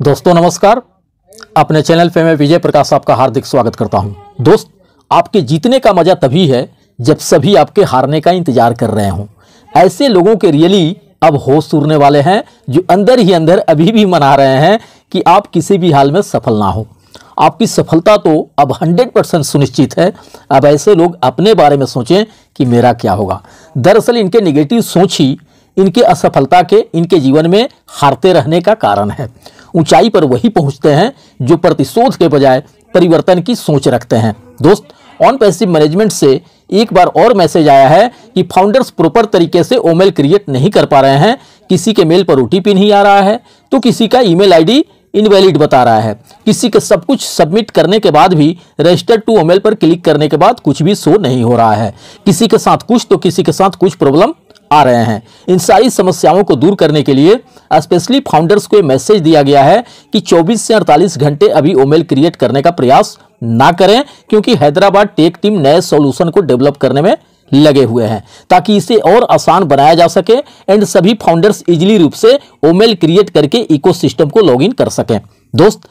दोस्तों नमस्कार अपने चैनल पे मैं विजय प्रकाश साहब का हार्दिक स्वागत करता हूं दोस्त आपके जीतने का मजा तभी है जब सभी आपके हारने का इंतजार कर रहे हों ऐसे लोगों के रियली अब होश सूरने वाले हैं जो अंदर ही अंदर अभी भी मना रहे हैं कि आप किसी भी हाल में सफल ना हो आपकी सफलता तो अब 100 परसेंट सुनिश्चित है अब ऐसे लोग अपने बारे में सोचें कि मेरा क्या होगा दरअसल इनके निगेटिव सोच ही इनके असफलता के इनके जीवन में हारते रहने का कारण है ऊंचाई पर वही पहुंचते हैं जो प्रतिशोध के बजाय परिवर्तन की सोच रखते हैं दोस्त ऑन पैसिव मैनेजमेंट से एक बार और मैसेज आया है कि फाउंडर्स प्रॉपर तरीके से ओमेल क्रिएट नहीं कर पा रहे हैं किसी के मेल पर ओ नहीं आ रहा है तो किसी का ईमेल आईडी इनवैलिड बता रहा है किसी के सब कुछ सबमिट करने के बाद भी रजिस्टर टू ओमेल पर क्लिक करने के बाद कुछ भी शो नहीं हो रहा है किसी के साथ कुछ तो किसी के साथ कुछ प्रॉब्लम आ रहे हैं इन सारी समस्याओं को दूर करने के लिए स्पेशली फाउंडर्स को मैसेज दिया गया है कि 24 से 48 घंटे अभी ओमेल क्रिएट करने का प्रयास ना करें क्योंकि हैदराबाद टेक टीम नए सॉल्यूशन को डेवलप करने में लगे हुए हैं ताकि इसे और आसान बनाया जा सके एंड सभी फाउंडर्स इजिली रूप से ओमेल क्रिएट करके इको को लॉग कर सकें दोस्त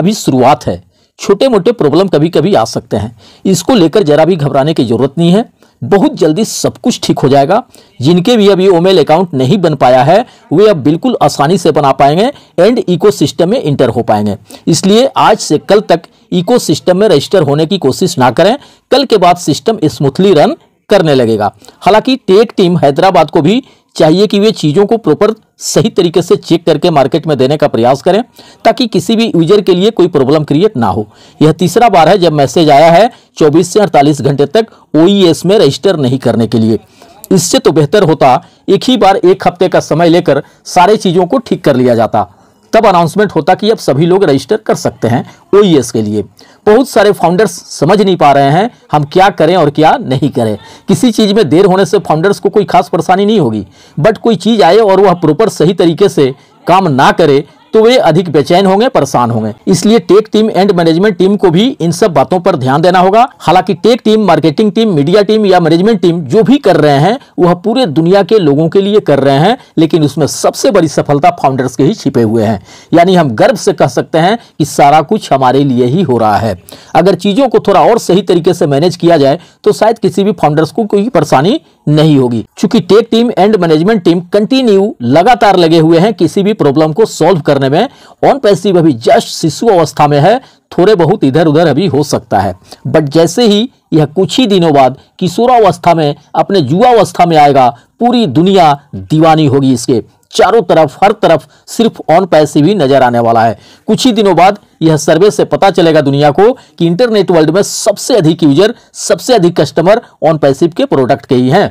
अभी शुरुआत है छोटे मोटे प्रॉब्लम कभी कभी आ सकते हैं इसको लेकर जरा भी घबराने की जरूरत नहीं है बहुत जल्दी सब कुछ ठीक हो जाएगा जिनके भी अभी ओमेल अकाउंट नहीं बन पाया है वे अब बिल्कुल आसानी से बना पाएंगे एंड इकोसिस्टम में इंटर हो पाएंगे इसलिए आज से कल तक इकोसिस्टम में रजिस्टर होने की कोशिश ना करें कल के बाद सिस्टम स्मूथली रन करने लगेगा हालांकि टेक टीम हैदराबाद को भी चाहिए कि वे चीज़ों को प्रॉपर सही तरीके से चेक करके मार्केट में देने का प्रयास करें ताकि किसी भी यूजर के लिए कोई प्रॉब्लम क्रिएट ना हो यह तीसरा बार है जब मैसेज आया है 24 से 48 घंटे तक ओ e में रजिस्टर नहीं करने के लिए इससे तो बेहतर होता एक ही बार एक हफ्ते का समय लेकर सारे चीज़ों को ठीक कर लिया जाता तब अनाउंसमेंट होता कि अब सभी लोग रजिस्टर कर सकते हैं ओ e के लिए बहुत सारे फाउंडर्स समझ नहीं पा रहे हैं हम क्या करें और क्या नहीं करें किसी चीज़ में देर होने से फाउंडर्स को कोई खास परेशानी नहीं होगी बट कोई चीज़ आए और वह प्रॉपर सही तरीके से काम ना करे तो वे अधिक बेचैन होंगे परेशान होंगे इसलिए tech team and management team को भी इन सब बातों पर ध्यान देना होगा हालांकि tech team marketing team media team या मैनेजमेंट टीम जो भी कर रहे हैं वह पूरे दुनिया के लोगों के लिए कर रहे हैं लेकिन उसमें सबसे बड़ी सफलता फाउंडर्स के ही छिपे हुए हैं यानी हम गर्व से कह सकते हैं कि सारा कुछ हमारे लिए ही हो रहा है अगर चीज़ों को थोड़ा और सही तरीके से मैनेज किया जाए तो शायद किसी भी फाउंडर्स को कोई परेशानी नहीं होगी चूंकि tech team and management team continue लगातार लगे हुए हैं किसी भी प्रॉब्लम को सोल्व करने जमाने में ऑन पैसिव अभी जस्ट शिशु अवस्था में है थोड़े बहुत इधर उधर अभी हो सकता है बट जैसे ही यह कुछ ही दिनों बाद किशोरावस्था में अपने युवावस्था में आएगा पूरी दुनिया दीवानी होगी इसके चारों तरफ हर तरफ सिर्फ ऑन पैसे भी नजर आने वाला है कुछ ही दिनों बाद यह सर्वे से पता चलेगा दुनिया को कि इंटरनेट वर्ल्ड में सबसे अधिक यूजर सबसे अधिक कस्टमर ऑन पैसिव के प्रोडक्ट के ही हैं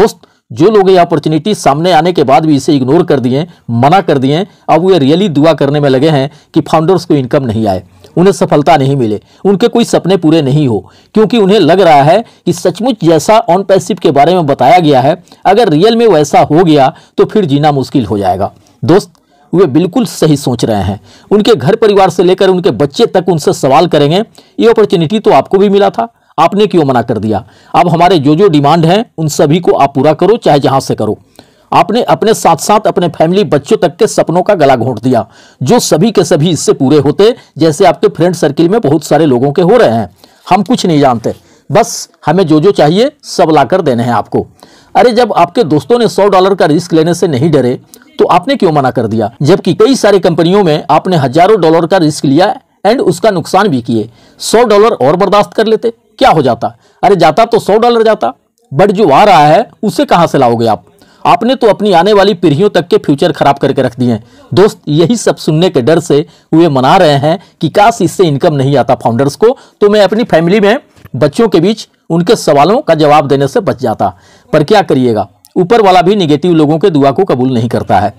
दोस्त जो लोग ये अपॉर्चुनिटी सामने आने के बाद भी इसे इग्नोर कर दिए मना कर दिए अब वे रियली दुआ करने में लगे हैं कि फाउंडर्स को इनकम नहीं आए उन्हें सफलता नहीं मिले उनके कोई सपने पूरे नहीं हो क्योंकि उन्हें लग रहा है कि सचमुच जैसा ऑन पैसिव के बारे में बताया गया है अगर रियल में वैसा हो गया तो फिर जीना मुश्किल हो जाएगा दोस्त वे बिल्कुल सही सोच रहे हैं उनके घर परिवार से लेकर उनके बच्चे तक उनसे सवाल करेंगे ये अपॉर्चुनिटी तो आपको भी मिला था आपने क्यों मना कर दिया अब हमारे जो जो डिमांड हैं उन सभी को आप पूरा करो चाहे जहां से करो आपने अपने साथ साथ अपने फैमिली बच्चों तक के सपनों का गला घोंट दिया जो सभी के सभी इससे पूरे होते जैसे आपके फ्रेंड सर्किल में बहुत सारे लोगों के हो रहे हैं हम कुछ नहीं जानते बस हमें जो जो चाहिए सब लाकर देने हैं आपको अरे जब आपके दोस्तों ने सौ डॉलर का रिस्क लेने से नहीं डरे तो आपने क्यों मना कर दिया जबकि कई सारी कंपनियों में आपने हजारों डॉलर का रिस्क लिया एंड उसका नुकसान भी किए सौ डॉलर और बर्दाश्त कर लेते क्या हो जाता अरे जाता तो सौ डॉलर जाता बट जो आ रहा है उसे कहाँ से लाओगे आप आपने तो अपनी आने वाली पीढ़ियों तक के फ्यूचर खराब करके रख दिए हैं दोस्त यही सब सुनने के डर से वे मना रहे हैं कि काश इससे इनकम नहीं आता फाउंडर्स को तो मैं अपनी फैमिली में बच्चों के बीच उनके सवालों का जवाब देने से बच जाता पर क्या करिएगा ऊपर वाला भी निगेटिव लोगों के दुआ को कबूल नहीं करता है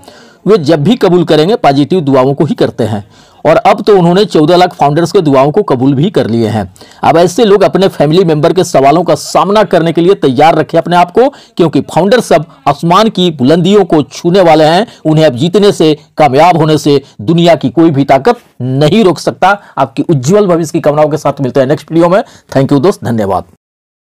वे जब भी कबूल करेंगे पॉजिटिव दुआओं को ही करते हैं और अब तो उन्होंने 14 लाख फाउंडर्स के दुआओं को कबूल भी कर लिए हैं अब ऐसे लोग अपने फैमिली मेंबर के सवालों का सामना करने के लिए तैयार रखें अपने आप को क्योंकि फाउंडर सब आसमान की बुलंदियों को छूने वाले हैं उन्हें अब जीतने से कामयाब होने से दुनिया की कोई भी ताकत नहीं रोक सकता आपकी उज्ज्वल भविष्य की कामनाओं के साथ मिलते हैं नेक्स्ट वीडियो में थैंक यू दोस्त धन्यवाद